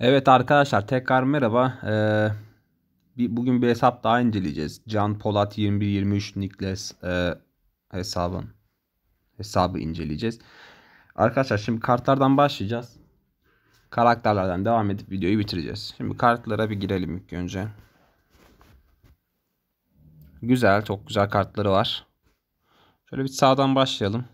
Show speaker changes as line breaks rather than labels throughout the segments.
Evet arkadaşlar tekrar merhaba. Ee, bir, bugün bir hesap daha inceleyeceğiz. Can Polat 2123 23 Nikles e, hesabın hesabı inceleyeceğiz. Arkadaşlar şimdi kartlardan başlayacağız. Karakterlerden devam edip videoyu bitireceğiz. Şimdi kartlara bir girelim ilk önce. Güzel çok güzel kartları var. Şöyle bir sağdan başlayalım.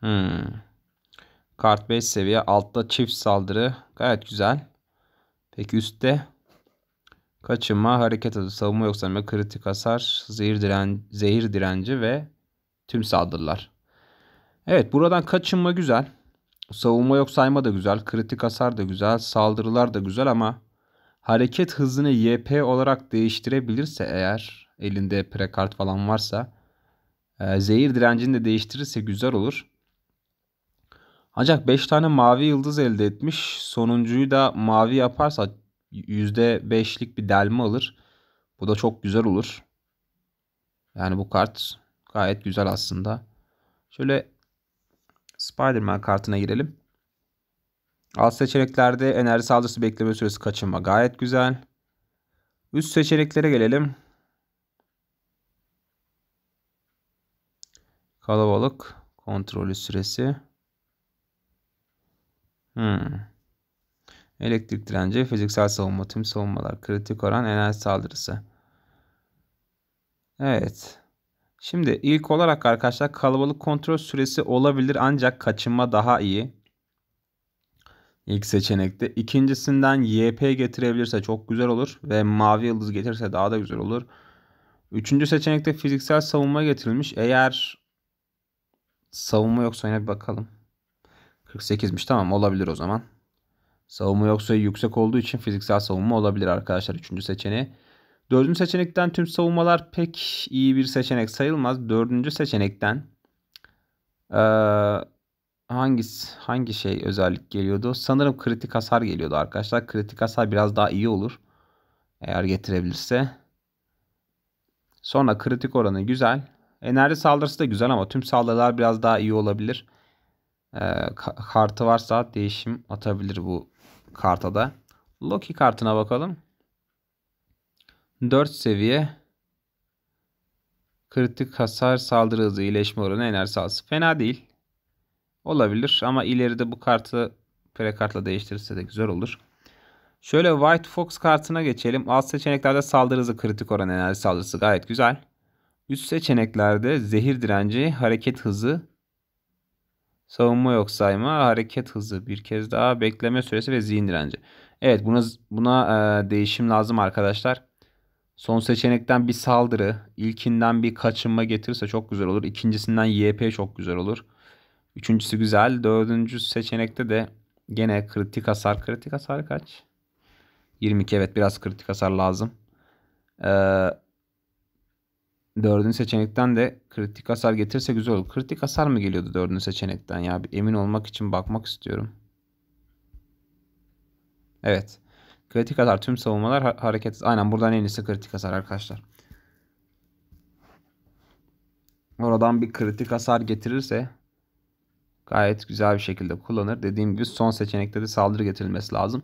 Hmm. Kart 5 seviye. Altta çift saldırı. Gayet güzel. Peki üstte kaçınma, hareket adı, savunma yok sanma, kritik hasar, zehir, diren zehir direnci ve tüm saldırılar. Evet buradan kaçınma güzel. Savunma yok sayma da güzel. Kritik hasar da güzel. Saldırılar da güzel ama hareket hızını YP olarak değiştirebilirse eğer elinde prekart falan varsa e, zehir direncini de değiştirirse güzel olur. Ancak 5 tane mavi yıldız elde etmiş. Sonuncuyu da mavi yaparsa %5'lik bir delme alır. Bu da çok güzel olur. Yani bu kart gayet güzel aslında. Şöyle Spider-Man kartına girelim. Alt seçeneklerde enerji saldırısı bekleme süresi kaçınma gayet güzel. Üst seçeneklere gelelim. Kalabalık kontrolü süresi. Hmm. Elektrik direnci, fiziksel savunma, tüm savunmalar, kritik oran, enerji saldırısı. Evet. Şimdi ilk olarak arkadaşlar kalabalık kontrol süresi olabilir ancak kaçınma daha iyi. İlk seçenekte. İkincisinden YP getirebilirse çok güzel olur ve mavi yıldız getirse daha da güzel olur. Üçüncü seçenekte fiziksel savunma getirilmiş. Eğer savunma yoksa yine bir bakalım. 48'miş tamam olabilir o zaman. Savunma yoksa yüksek olduğu için fiziksel savunma olabilir arkadaşlar 3. seçeneği. 4. seçenekten tüm savunmalar pek iyi bir seçenek sayılmaz. 4. seçenekten ee, hangisi, hangi şey özellik geliyordu? Sanırım kritik hasar geliyordu arkadaşlar. Kritik hasar biraz daha iyi olur. Eğer getirebilirse. Sonra kritik oranı güzel. Enerji saldırısı da güzel ama tüm saldırılar biraz daha iyi olabilir e, kartı varsa değişim atabilir bu karta da. Loki kartına bakalım. 4 seviye kritik hasar saldırı hızı iyileşme oranı enerji alsı. Fena değil. Olabilir ama ileride bu kartı prekartla değiştirirse de güzel olur. Şöyle White Fox kartına geçelim. Alt seçeneklerde saldırı hızı kritik oran enerji saldırısı gayet güzel. Üst seçeneklerde zehir direnci, hareket hızı, Savunma yok sayma, hareket hızı bir kez daha, bekleme süresi ve zihin direnci. Evet buna, buna e, değişim lazım arkadaşlar. Son seçenekten bir saldırı, ilkinden bir kaçınma getirirse çok güzel olur. İkincisinden YP çok güzel olur. Üçüncüsü güzel. Dördüncü seçenekte de gene kritik hasar. Kritik hasar kaç? 22 evet biraz kritik hasar lazım. Ee, Dördüncü seçenekten de kritik hasar getirse güzel olur. Kritik hasar mı geliyordu dördüncü seçenekten ya? Bir emin olmak için bakmak istiyorum. Evet. Kritik hasar tüm savunmalar ha hareket. Aynen buradan en iyisi kritik hasar arkadaşlar. Oradan bir kritik hasar getirirse gayet güzel bir şekilde kullanır. Dediğim gibi son seçenekte de saldırı getirilmesi lazım.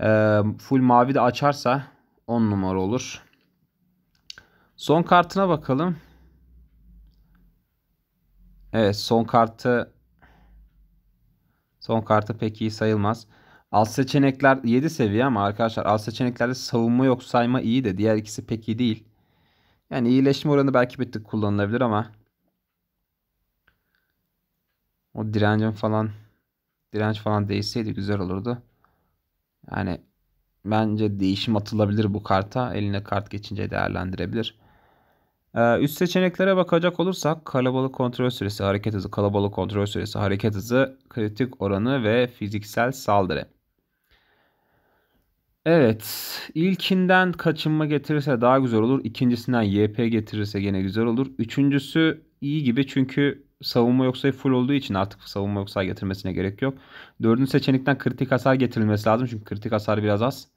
Ee, full mavi de açarsa 10 numara olur. Son kartına bakalım. Evet son kartı son kartı pek iyi sayılmaz. Alt seçenekler 7 seviye ama arkadaşlar alt seçeneklerde savunma yok sayma iyi de diğer ikisi pek iyi değil. Yani iyileşme oranı belki bir tık kullanılabilir ama o direncim falan direnç falan değişseydi güzel olurdu. Yani bence değişim atılabilir bu karta. Eline kart geçince değerlendirebilir. Ee, üst seçeneklere bakacak olursak kalabalık kontrol süresi, hareket hızı, kalabalık kontrol süresi, hareket hızı, kritik oranı ve fiziksel saldırı. Evet. ilkinden kaçınma getirirse daha güzel olur. İkincisinden YP getirirse gene güzel olur. Üçüncüsü iyi gibi çünkü savunma yoksa full olduğu için artık savunma yoksa getirmesine gerek yok. Dördüncü seçenekten kritik hasar getirilmesi lazım. Çünkü kritik hasar biraz az.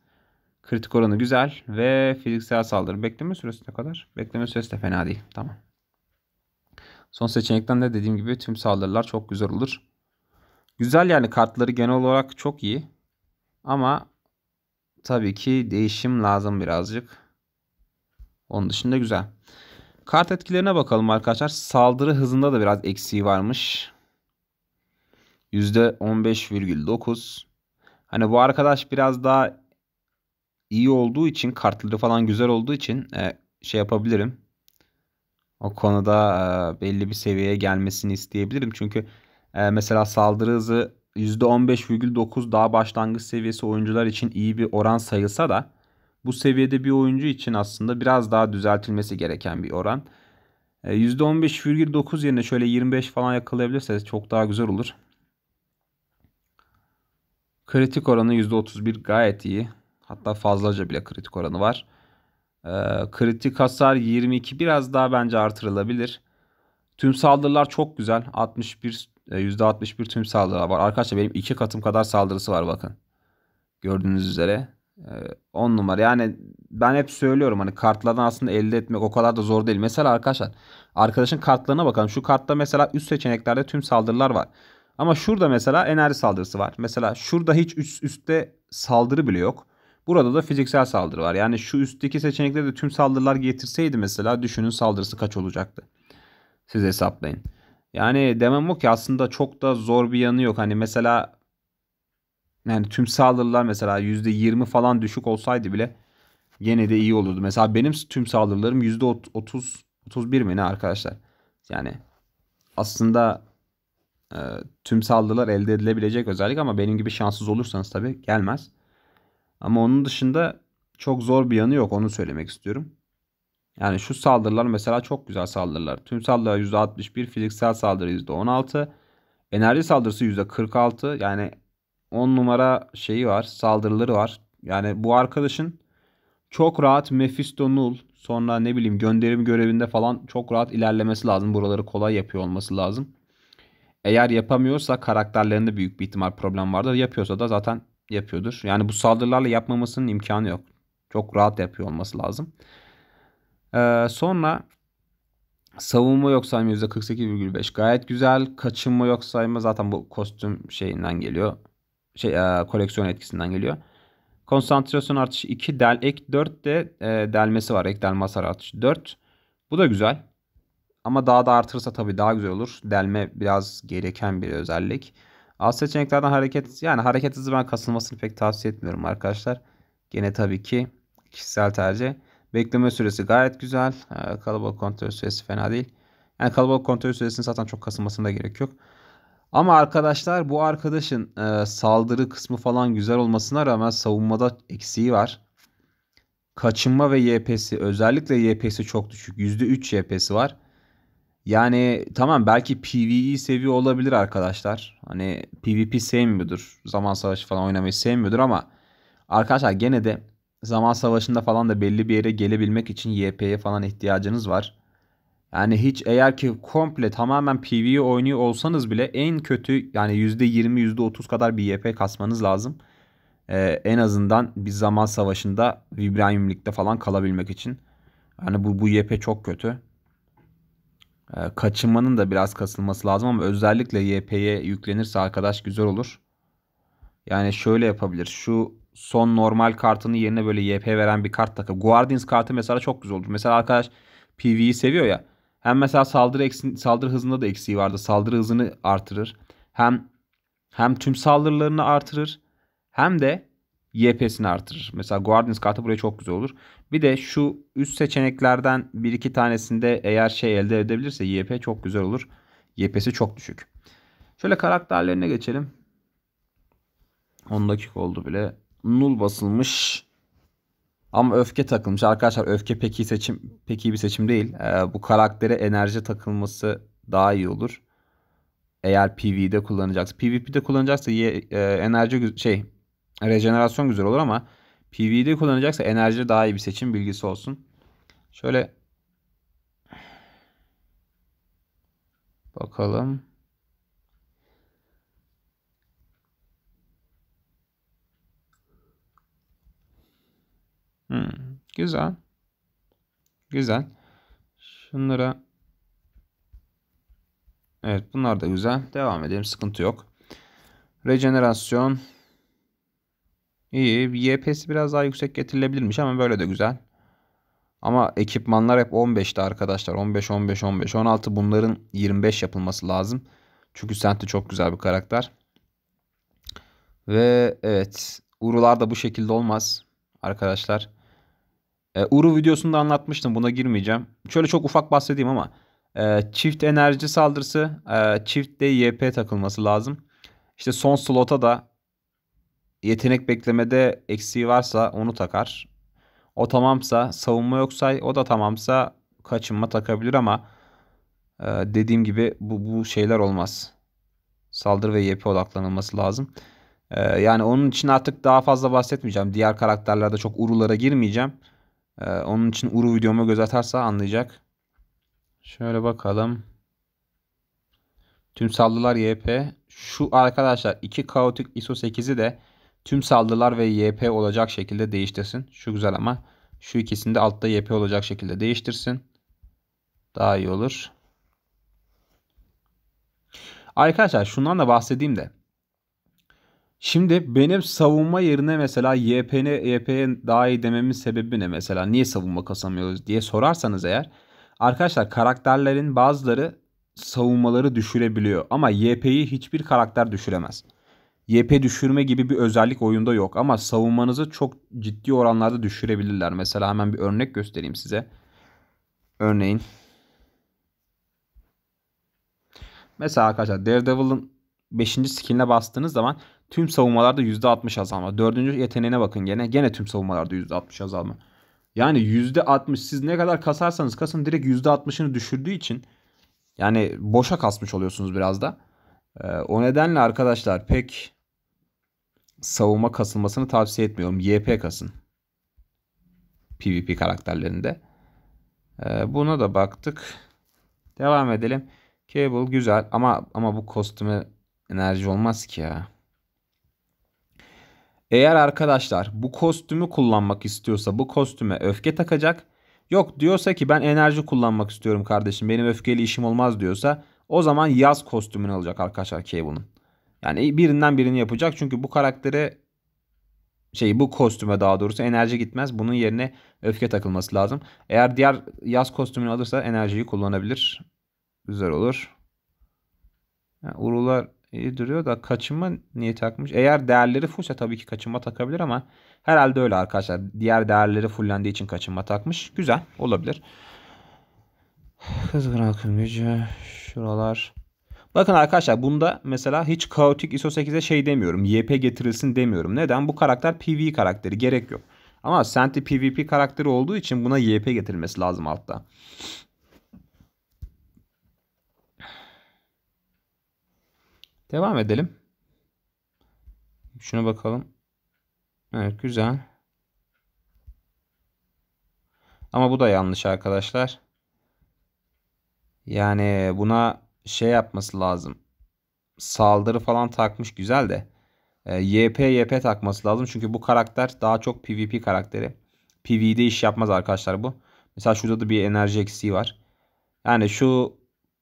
Kritik oranı güzel ve fiziksel saldırı. Bekleme süresi ne kadar? Bekleme süresi de fena değil. Tamam. Son seçenekten de dediğim gibi tüm saldırılar çok güzel olur. Güzel yani kartları genel olarak çok iyi. Ama tabii ki değişim lazım birazcık. Onun dışında güzel. Kart etkilerine bakalım arkadaşlar. Saldırı hızında da biraz eksiği varmış. %15,9. Hani bu arkadaş biraz daha iyi olduğu için kartları falan güzel olduğu için e, şey yapabilirim. O konuda e, belli bir seviyeye gelmesini isteyebilirim. Çünkü e, mesela saldırı hızı %15,9 daha başlangıç seviyesi oyuncular için iyi bir oran sayılsa da bu seviyede bir oyuncu için aslında biraz daha düzeltilmesi gereken bir oran. E, %15,9 yerine şöyle 25 falan yakalayabilirseniz çok daha güzel olur. Kritik oranı %31 gayet iyi. Hatta fazlaca bile kritik oranı var. E, kritik hasar 22 biraz daha bence artırılabilir. Tüm saldırılar çok güzel. 61 %61 e, tüm saldırılar var. Arkadaşlar benim iki katım kadar saldırısı var bakın. Gördüğünüz üzere. 10 ee, numara yani ben hep söylüyorum hani kartlardan aslında elde etmek o kadar da zor değil. Mesela arkadaşlar arkadaşın kartlarına bakalım. Şu kartta mesela üst seçeneklerde tüm saldırılar var. Ama şurada mesela enerji saldırısı var. Mesela şurada hiç üst, üstte saldırı bile yok. Burada da fiziksel saldırı var. Yani şu üstteki seçenekleri de tüm saldırılar getirseydi mesela düşünün saldırısı kaç olacaktı. Siz hesaplayın. Yani demem o ki aslında çok da zor bir yanı yok. Hani mesela yani tüm saldırılar mesela %20 falan düşük olsaydı bile gene de iyi olurdu. Mesela benim tüm saldırılarım %30 31 mi ne arkadaşlar? Yani aslında e, tüm saldırılar elde edilebilecek özellik ama benim gibi şanssız olursanız tabii gelmez. Ama onun dışında çok zor bir yanı yok onu söylemek istiyorum. Yani şu saldırılar mesela çok güzel saldırılar. Tüm saldırı %61, fiziksel saldırı %16, enerji saldırısı %46. Yani 10 numara şeyi var, saldırıları var. Yani bu arkadaşın çok rahat Mephisto Null sonra ne bileyim gönderim görevinde falan çok rahat ilerlemesi lazım. Buraları kolay yapıyor olması lazım. Eğer yapamıyorsa karakterlerinde büyük bir ihtimal problem vardır. Yapıyorsa da zaten yapıyordur. Yani bu saldırılarla yapmamasının imkanı yok. Çok rahat yapıyor olması lazım. Ee, sonra savunma yok sayma %48,5 gayet güzel. Kaçınma yok sayma zaten bu kostüm şeyinden geliyor. Şey, e, koleksiyon etkisinden geliyor. Konsantrasyon artışı 2, del, ek 4 de e, delmesi var. Ek delme hasar artışı 4. Bu da güzel. Ama daha da artırsa tabii daha güzel olur. Delme biraz gereken bir özellik. Alt seçeneklerden hareket yani hareket hızı ben kasılmasını pek tavsiye etmiyorum arkadaşlar. Gene tabii ki kişisel tercih. Bekleme süresi gayet güzel. Ee, kalabalık kontrol süresi fena değil. Yani kalabalık kontrol süresinin zaten çok kasılmasına da gerek yok. Ama arkadaşlar bu arkadaşın e, saldırı kısmı falan güzel olmasına rağmen savunmada eksiği var. Kaçınma ve YP'si özellikle YP'si çok düşük. %3 YP'si var. Yani tamam belki PvE seviyor olabilir arkadaşlar. Hani PvP sevmiyordur. Zaman savaşı falan oynamayı sevmiyordur ama arkadaşlar gene de zaman savaşında falan da belli bir yere gelebilmek için YP'ye falan ihtiyacınız var. Yani hiç eğer ki komple tamamen PvE oynuyor olsanız bile en kötü yani %20 %30 kadar bir YP kasmanız lazım. Ee, en azından bir zaman savaşında Vibranium falan kalabilmek için. Yani bu, bu YP çok kötü. Ee, kaçınmanın da biraz kasılması lazım ama özellikle YP'ye yüklenirse arkadaş güzel olur. Yani şöyle yapabilir. Şu son normal kartının yerine böyle YP veren bir kart takıp Guardians kartı mesela çok güzel olur. Mesela arkadaş PvE'yi seviyor ya. Hem mesela saldırı eksi, saldırı hızında da eksiği vardı. Saldırı hızını artırır. Hem hem tüm saldırılarını artırır. Hem de YP'sini artırır. Mesela Guardians kartı buraya çok güzel olur. Bir de şu üst seçeneklerden bir iki tanesinde eğer şey elde edebilirse YP çok güzel olur. YP'si çok düşük. Şöyle karakterlerine geçelim. 10 dakika oldu bile. nul basılmış. Ama öfke takılmış. Arkadaşlar öfke pek iyi seçim pek iyi bir seçim değil. Ee, bu karaktere enerji takılması daha iyi olur. Eğer PvE'de kullanacaksa. PvP'de kullanacaksa e, enerji şey rejenerasyon güzel olur ama PV'de kullanacaksa enerji daha iyi bir seçim bilgisi olsun. Şöyle bakalım. Hmm, güzel. Güzel. Şunlara Evet bunlar da güzel. Devam edelim. Sıkıntı yok. Rejenerasyon İyi. YP'si biraz daha yüksek getirilebilirmiş ama böyle de güzel. Ama ekipmanlar hep 15'te arkadaşlar. 15, 15, 15, 16 bunların 25 yapılması lazım. Çünkü Sentry çok güzel bir karakter. Ve evet. Urular da bu şekilde olmaz arkadaşlar. E, Uru videosunda anlatmıştım. Buna girmeyeceğim. Şöyle çok ufak bahsedeyim ama. E, çift enerji saldırısı, e, çift de YP takılması lazım. İşte son slota da yetenek beklemede eksiği varsa onu takar. O tamamsa savunma yoksa o da tamamsa kaçınma takabilir ama e, dediğim gibi bu, bu şeyler olmaz. Saldırı ve YP odaklanılması lazım. E, yani onun için artık daha fazla bahsetmeyeceğim. Diğer karakterlerde çok urulara girmeyeceğim. E, onun için uru videomu göz atarsa anlayacak. Şöyle bakalım. Tüm saldırılar YP. Şu arkadaşlar iki kaotik ISO 8'i de Tüm saldırılar ve YP olacak şekilde değiştirsin. Şu güzel ama şu ikisini de altta YP olacak şekilde değiştirsin. Daha iyi olur. Arkadaşlar şundan da bahsedeyim de. Şimdi benim savunma yerine mesela YP'ne YP'ye daha iyi dememin sebebi ne mesela? Niye savunma kasamıyoruz diye sorarsanız eğer arkadaşlar karakterlerin bazıları savunmaları düşürebiliyor ama YP'yi hiçbir karakter düşüremez. YP düşürme gibi bir özellik oyunda yok ama savunmanızı çok ciddi oranlarda düşürebilirler. Mesela hemen bir örnek göstereyim size. Örneğin Mesela arkadaşlar Daredevil'ın 5. skinle bastığınız zaman tüm savunmalarda %60 azalma. 4. yeteneğine bakın gene. Gene tüm savunmalarda %60 azalma. Yani %60 siz ne kadar kasarsanız kasın direkt %60'ını düşürdüğü için yani boşa kasmış oluyorsunuz biraz da. Ee, o nedenle arkadaşlar pek savunma kasılmasını tavsiye etmiyorum. YP kasın. PvP karakterlerinde. Ee, buna da baktık. Devam edelim. Cable güzel ama ama bu kostüme enerji olmaz ki ya. Eğer arkadaşlar bu kostümü kullanmak istiyorsa bu kostüme öfke takacak. Yok diyorsa ki ben enerji kullanmak istiyorum kardeşim benim öfkeyle işim olmaz diyorsa o zaman yaz kostümünü alacak arkadaşlar Cable'ın. Yani birinden birini yapacak. Çünkü bu karaktere şey bu kostüme daha doğrusu enerji gitmez. Bunun yerine öfke takılması lazım. Eğer diğer yaz kostümünü alırsa enerjiyi kullanabilir. Güzel olur. Yani Urular iyi duruyor da kaçınma niye takmış? Eğer değerleri fullse tabii ki kaçınma takabilir ama herhalde öyle arkadaşlar. Diğer değerleri fullendiği için kaçınma takmış. Güzel olabilir. Kızgın akım gücü şuralar. Bakın arkadaşlar bunda mesela hiç kaotik ISO 8'e şey demiyorum. YP getirilsin demiyorum. Neden? Bu karakter PV karakteri gerek yok. Ama Senti PvP karakteri olduğu için buna YP getirilmesi lazım altta. Devam edelim. Şuna bakalım. Evet güzel. Ama bu da yanlış arkadaşlar. Yani buna şey yapması lazım. Saldırı falan takmış güzel de. E, YP YP takması lazım. Çünkü bu karakter daha çok PvP karakteri. PvE'de iş yapmaz arkadaşlar bu. Mesela şurada da bir enerji eksiği var. Yani şu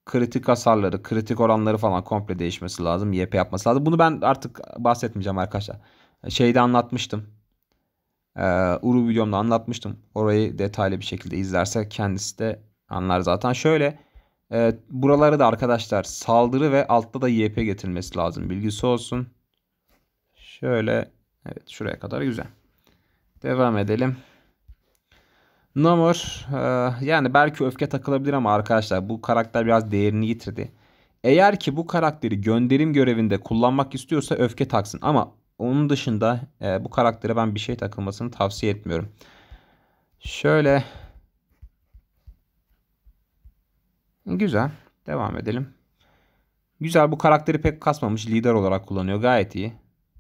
kritik hasarları, kritik oranları falan komple değişmesi lazım. YP yapması lazım. Bunu ben artık bahsetmeyeceğim arkadaşlar. E, şeyde anlatmıştım. Ee, Uru videomda anlatmıştım. Orayı detaylı bir şekilde izlerse kendisi de anlar zaten. Şöyle e, ee, buraları da arkadaşlar saldırı ve altta da YP getirilmesi lazım. Bilgisi olsun. Şöyle evet şuraya kadar güzel. Devam edelim. Namur e, ee, yani belki öfke takılabilir ama arkadaşlar bu karakter biraz değerini yitirdi. Eğer ki bu karakteri gönderim görevinde kullanmak istiyorsa öfke taksın ama onun dışında e, bu karaktere ben bir şey takılmasını tavsiye etmiyorum. Şöyle Güzel. Devam edelim. Güzel bu karakteri pek kasmamış. Lider olarak kullanıyor. Gayet iyi.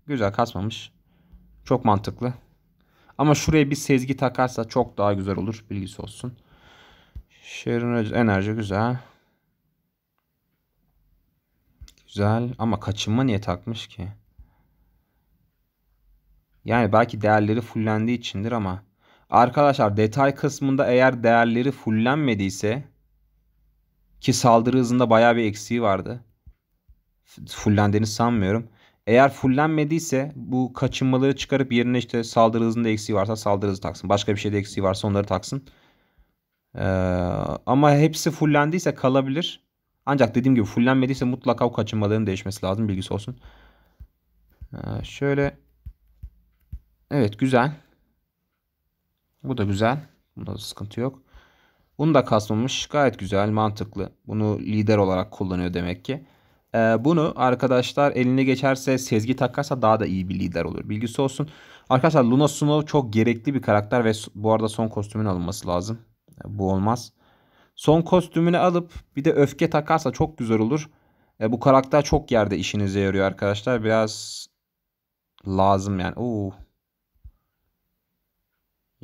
Güzel kasmamış. Çok mantıklı. Ama şuraya bir sezgi takarsa çok daha güzel olur. Bilgisi olsun. Şehrin enerji güzel. Güzel ama kaçınma niye takmış ki? Yani belki değerleri fullendiği içindir ama arkadaşlar detay kısmında eğer değerleri fullenmediyse ki saldırı hızında bayağı bir eksiği vardı. Fullendiğini sanmıyorum. Eğer fullenmediyse bu kaçınmaları çıkarıp yerine işte saldırı hızında eksiği varsa saldırı hızı taksın. Başka bir şeyde eksiği varsa onları taksın. Ee, ama hepsi fullendiyse kalabilir. Ancak dediğim gibi fullenmediyse mutlaka o kaçınmaların değişmesi lazım. Bilgisi olsun. Ee, şöyle. Evet güzel. Bu da güzel. Bunda da sıkıntı yok. Bunu da kasmamış. Gayet güzel, mantıklı. Bunu lider olarak kullanıyor demek ki. Ee, bunu arkadaşlar eline geçerse Sezgi takarsa daha da iyi bir lider olur. Bilgisi olsun. Arkadaşlar Luna Snow çok gerekli bir karakter ve bu arada son kostümün alınması lazım. Ee, bu olmaz. Son kostümünü alıp bir de öfke takarsa çok güzel olur. E, bu karakter çok yerde işinize yarıyor arkadaşlar. Biraz lazım yani. Oo.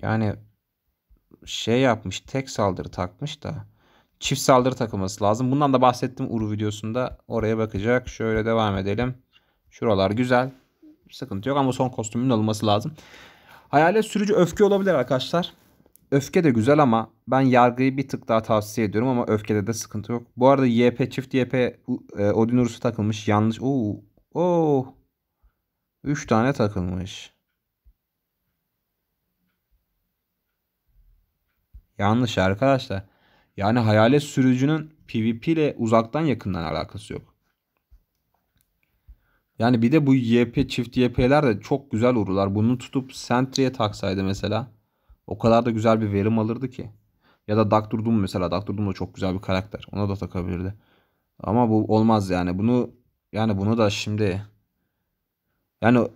Yani şey yapmış tek saldırı takmış da çift saldırı takılması lazım. Bundan da bahsettim Uru videosunda. Oraya bakacak. Şöyle devam edelim. Şuralar güzel. Sıkıntı yok ama son kostümün alınması lazım. Hayale sürücü öfke olabilir arkadaşlar. Öfke de güzel ama ben yargıyı bir tık daha tavsiye ediyorum ama öfkede de sıkıntı yok. Bu arada YP çift YP e, Odin Urusu takılmış. Yanlış. Oo. Oo. 3 tane takılmış. Yanlış arkadaşlar. Yani hayalet sürücünün PvP ile uzaktan yakından alakası yok. Yani bir de bu YP çift YP'ler de çok güzel uğurlar. Bunu tutup Sentry'e taksaydı mesela o kadar da güzel bir verim alırdı ki. Ya da Doctor Doom mesela. Doctor Doom da çok güzel bir karakter. Ona da takabilirdi. Ama bu olmaz yani. Bunu yani bunu da şimdi yani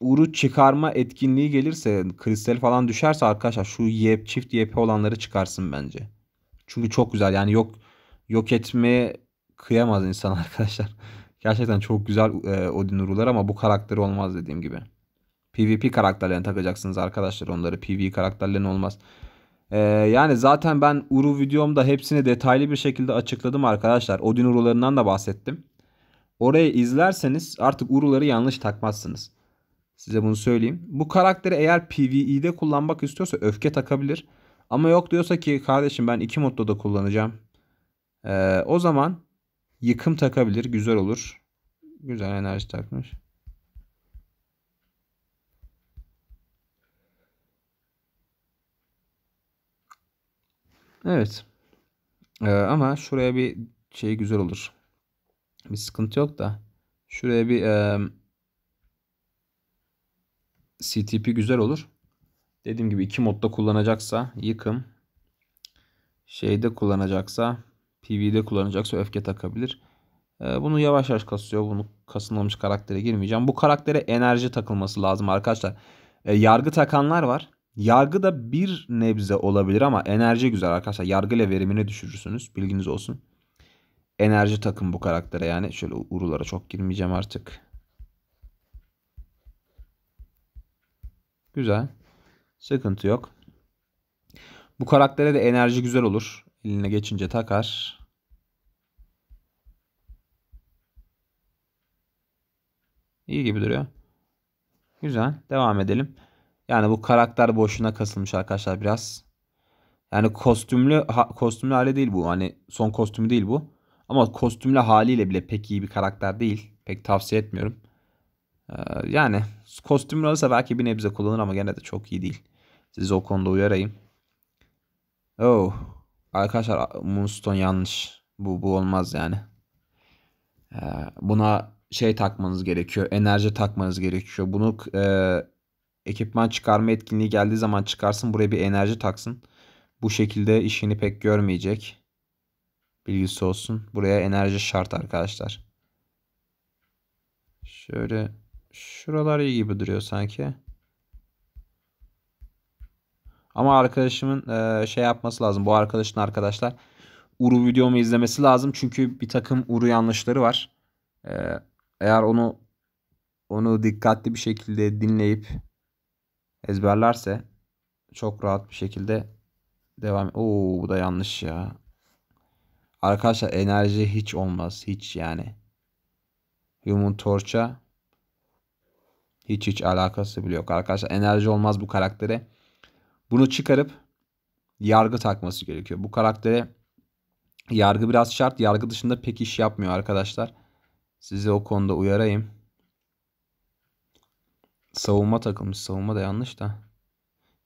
uru çıkarma etkinliği gelirse kristal falan düşerse arkadaşlar şu yep çift YP olanları çıkarsın bence. Çünkü çok güzel yani yok yok etmeye kıyamaz insan arkadaşlar. Gerçekten çok güzel e, Odin urular ama bu karakteri olmaz dediğim gibi. PvP karakterlerini takacaksınız arkadaşlar onları. PvE karakterlerini olmaz. Ee, yani zaten ben Uru videomda hepsini detaylı bir şekilde açıkladım arkadaşlar. Odin Uru'larından da bahsettim. Orayı izlerseniz artık Uru'ları yanlış takmazsınız. Size bunu söyleyeyim. Bu karakteri eğer PvE'de kullanmak istiyorsa öfke takabilir. Ama yok diyorsa ki kardeşim ben iki modda da kullanacağım. Ee, o zaman yıkım takabilir. Güzel olur. Güzel enerji takmış. Evet. Ee, ama şuraya bir şey güzel olur. Bir sıkıntı yok da. Şuraya bir... E CTP güzel olur. Dediğim gibi iki modda kullanacaksa yıkım şeyde kullanacaksa PV'de kullanacaksa öfke takabilir. Ee, bunu yavaş yavaş kasıyor. Bunu kasılmamış karaktere girmeyeceğim. Bu karaktere enerji takılması lazım arkadaşlar. Ee, yargı takanlar var. Yargı da bir nebze olabilir ama enerji güzel arkadaşlar. Yargı ile verimini düşürürsünüz. Bilginiz olsun. Enerji takın bu karaktere yani. Şöyle urulara çok girmeyeceğim artık. Güzel. Sıkıntı yok. Bu karaktere de enerji güzel olur. Eline geçince takar. İyi gibi duruyor. Güzel. Devam edelim. Yani bu karakter boşuna kasılmış arkadaşlar biraz. Yani kostümlü ha, kostümlü hali değil bu. Hani son kostümü değil bu. Ama kostümlü haliyle bile pek iyi bir karakter değil. Pek tavsiye etmiyorum. Ee, yani kostüm alırsa belki bir nebze kullanır ama gene de çok iyi değil. Sizi o konuda uyarayım. Oh. Arkadaşlar Moonstone yanlış. Bu, bu olmaz yani. Ee, buna şey takmanız gerekiyor. Enerji takmanız gerekiyor. Bunu e, ekipman çıkarma etkinliği geldiği zaman çıkarsın. Buraya bir enerji taksın. Bu şekilde işini pek görmeyecek. Bilgisi olsun. Buraya enerji şart arkadaşlar. Şöyle Şuralar iyi gibi duruyor sanki. Ama arkadaşımın e, şey yapması lazım. Bu arkadaşın arkadaşlar Uru videomu izlemesi lazım. Çünkü bir takım Uru yanlışları var. E, eğer onu onu dikkatli bir şekilde dinleyip ezberlerse çok rahat bir şekilde devam. Oo bu da yanlış ya. Arkadaşlar enerji hiç olmaz. Hiç yani. Human Torch'a hiç hiç alakası bile yok arkadaşlar. Enerji olmaz bu karaktere. Bunu çıkarıp yargı takması gerekiyor. Bu karaktere yargı biraz şart. Yargı dışında pek iş yapmıyor arkadaşlar. Size o konuda uyarayım. Savunma takılmış. Savunma da yanlış da.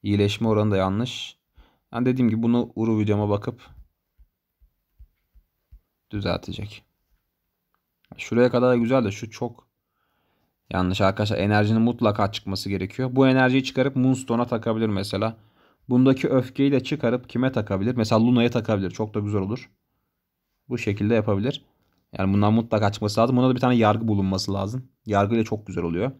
İyileşme oranı da yanlış. ben dediğim gibi bunu Uru videoma bakıp düzeltecek. Şuraya kadar güzel de şu çok Yanlış arkadaşlar. Enerjinin mutlaka çıkması gerekiyor. Bu enerjiyi çıkarıp Moonstone'a takabilir mesela. Bundaki öfkeyi de çıkarıp kime takabilir? Mesela Luna'ya takabilir. Çok da güzel olur. Bu şekilde yapabilir. Yani bundan mutlaka çıkması lazım. Buna da bir tane yargı bulunması lazım. Yargı ile çok güzel oluyor.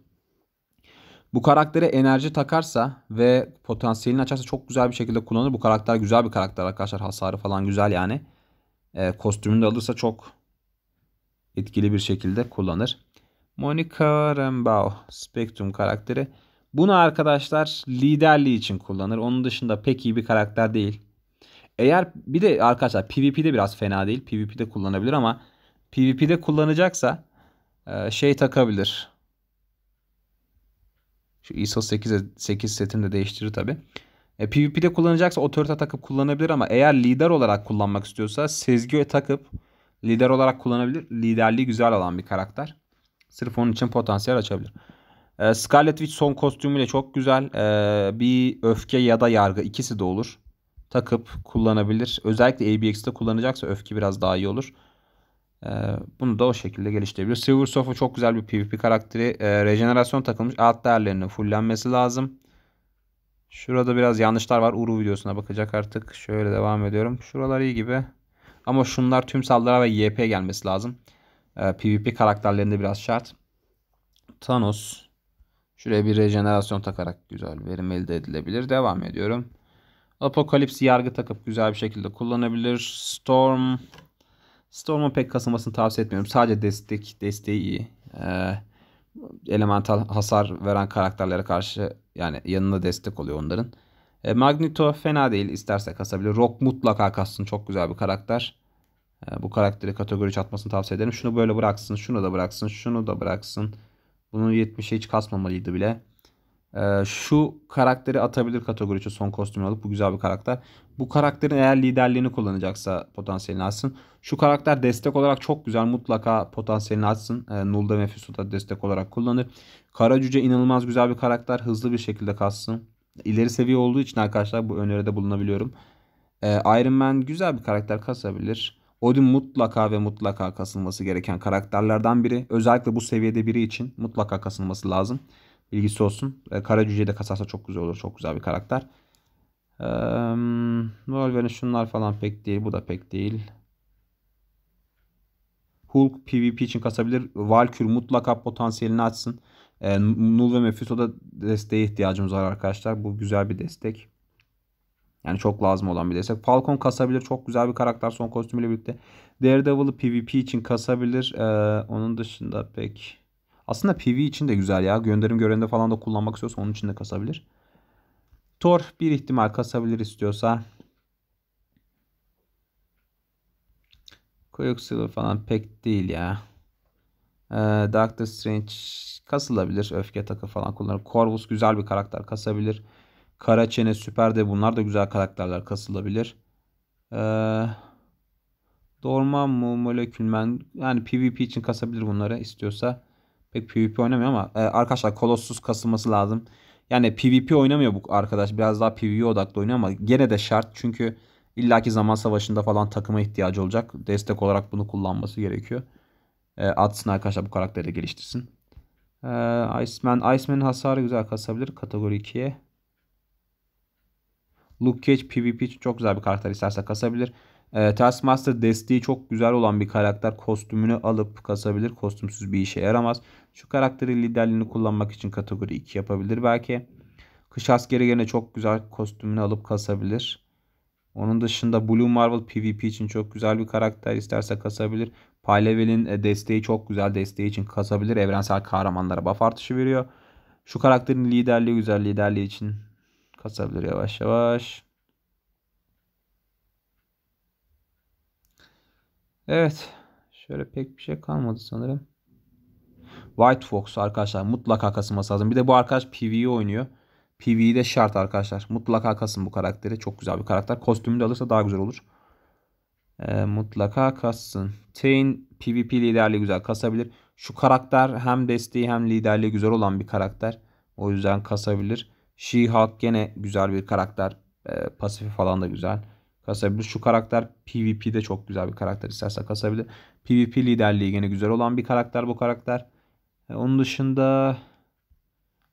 Bu karaktere enerji takarsa ve potansiyelini açarsa çok güzel bir şekilde kullanır. Bu karakter güzel bir karakter arkadaşlar. Hasarı falan güzel yani. E, kostümünü de alırsa çok etkili bir şekilde kullanır. Monica Rambeau Spectrum karakteri. Bunu arkadaşlar liderliği için kullanır. Onun dışında pek iyi bir karakter değil. Eğer bir de arkadaşlar PvP'de biraz fena değil. PvP'de kullanabilir ama PvP'de kullanacaksa e, şey takabilir. Şu ISO 8, 8 setini de değiştirir tabi. E, PvP'de kullanacaksa otorite takıp kullanabilir ama eğer lider olarak kullanmak istiyorsa sezgi takıp lider olarak kullanabilir. Liderliği güzel olan bir karakter. Sırf onun için potansiyel açabilir. E, Scarlet Witch son kostümüyle çok güzel. E, bir öfke ya da yargı ikisi de olur. Takıp kullanabilir. Özellikle ABX'de kullanacaksa öfke biraz daha iyi olur. E, bunu da o şekilde geliştirebilir. Silver Surfer çok güzel bir PvP karakteri. E, rejenerasyon takılmış. Alt değerlerinin fullenmesi lazım. Şurada biraz yanlışlar var. Uru videosuna bakacak artık. Şöyle devam ediyorum. Şuralar iyi gibi. Ama şunlar tüm saldırı ve YP gelmesi lazım e, ee, PvP karakterlerinde biraz şart. Thanos. Şuraya bir rejenerasyon takarak güzel verim elde edilebilir. Devam ediyorum. Apokalips yargı takıp güzel bir şekilde kullanabilir. Storm. Storm'un pek kasılmasını tavsiye etmiyorum. Sadece destek desteği iyi. Ee, elemental hasar veren karakterlere karşı yani yanında destek oluyor onların. E, Magneto fena değil isterse kasabilir. Rock mutlaka kassın çok güzel bir karakter. Ee, bu karakteri kategori çatmasını tavsiye ederim. Şunu böyle bıraksın, şunu da bıraksın, şunu da bıraksın. Bunu 70'e hiç kasmamalıydı bile. Ee, şu karakteri atabilir kategori için son kostüm alıp. Bu güzel bir karakter. Bu karakterin eğer liderliğini kullanacaksa potansiyelini alsın. Şu karakter destek olarak çok güzel. Mutlaka potansiyelini alsın. Ee, Nulda Mephisto da destek olarak kullanır. Kara Cüce inanılmaz güzel bir karakter. Hızlı bir şekilde kassın. İleri seviye olduğu için arkadaşlar bu öneride bulunabiliyorum. Ee, Iron Man güzel bir karakter kasabilir. Odin mutlaka ve mutlaka kasılması gereken karakterlerden biri. Özellikle bu seviyede biri için mutlaka kasılması lazım. Bilgisi olsun. E, Kara Cüce'yi de kasarsa çok güzel olur. Çok güzel bir karakter. Ee, Wolverine şunlar falan pek değil. Bu da pek değil. Hulk PvP için kasabilir. Valkür mutlaka potansiyelini açsın. E, Null ve Mephisto'da desteğe ihtiyacımız var arkadaşlar. Bu güzel bir destek. Yani çok lazım olan bir destek. Falcon kasabilir. Çok güzel bir karakter son kostümüyle birlikte. Daredevil'ı PvP için kasabilir. Ee, onun dışında pek... Aslında PV için de güzel ya. Gönderim görevinde falan da kullanmak istiyorsa onun için de kasabilir. Thor bir ihtimal kasabilir istiyorsa. Quicksilver falan pek değil ya. Ee, Doctor Strange kasılabilir. Öfke takı falan kullanır. Corvus güzel bir karakter kasabilir. Kara Çene Süper de bunlar da güzel karakterler kasılabilir. Ee, Dorman mu Molekülmen yani PvP için kasabilir bunları istiyorsa. Pek PvP oynamıyor ama e, arkadaşlar Kolossus kasılması lazım. Yani PvP oynamıyor bu arkadaş. Biraz daha PvE odaklı oynuyor ama gene de şart. Çünkü illaki zaman savaşında falan takıma ihtiyacı olacak. Destek olarak bunu kullanması gerekiyor. E, atsın arkadaşlar bu karakteri geliştirsin. E, Iceman, Iceman'in hasarı güzel kasabilir kategori 2'ye. Luke Cage PvP çok güzel bir karakter isterse kasabilir. E, Taskmaster desteği çok güzel olan bir karakter kostümünü alıp kasabilir. Kostümsüz bir işe yaramaz. Şu karakteri liderliğini kullanmak için kategori 2 yapabilir belki. Kış askeri gene çok güzel kostümünü alıp kasabilir. Onun dışında Blue Marvel PvP için çok güzel bir karakter isterse kasabilir. Pylevel'in e, desteği çok güzel desteği için kasabilir. Evrensel kahramanlara buff artışı veriyor. Şu karakterin liderliği güzel liderliği için kasabilir yavaş yavaş. Evet. Şöyle pek bir şey kalmadı sanırım. White Fox arkadaşlar mutlaka kasılması lazım. Bir de bu arkadaş PvE oynuyor. PvE de şart arkadaşlar. Mutlaka kasın bu karakteri. Çok güzel bir karakter. Kostümü de alırsa daha güzel olur. Ee, mutlaka kassın. Tain PvP liderliği güzel kasabilir. Şu karakter hem desteği hem liderliği güzel olan bir karakter. O yüzden kasabilir. She-Hulk gene güzel bir karakter. E, ee, pasifi falan da güzel kasabilir. Şu karakter PvP'de çok güzel bir karakter isterse kasabilir. PvP liderliği gene güzel olan bir karakter bu karakter. E, onun dışında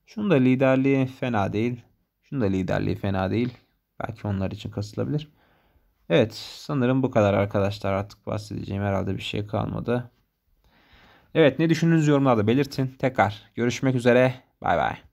şunu da liderliği fena değil. Şunu da liderliği fena değil. Belki onlar için kasılabilir. Evet sanırım bu kadar arkadaşlar artık bahsedeceğim herhalde bir şey kalmadı. Evet ne düşündüğünüzü yorumlarda belirtin. Tekrar görüşmek üzere. Bay bay.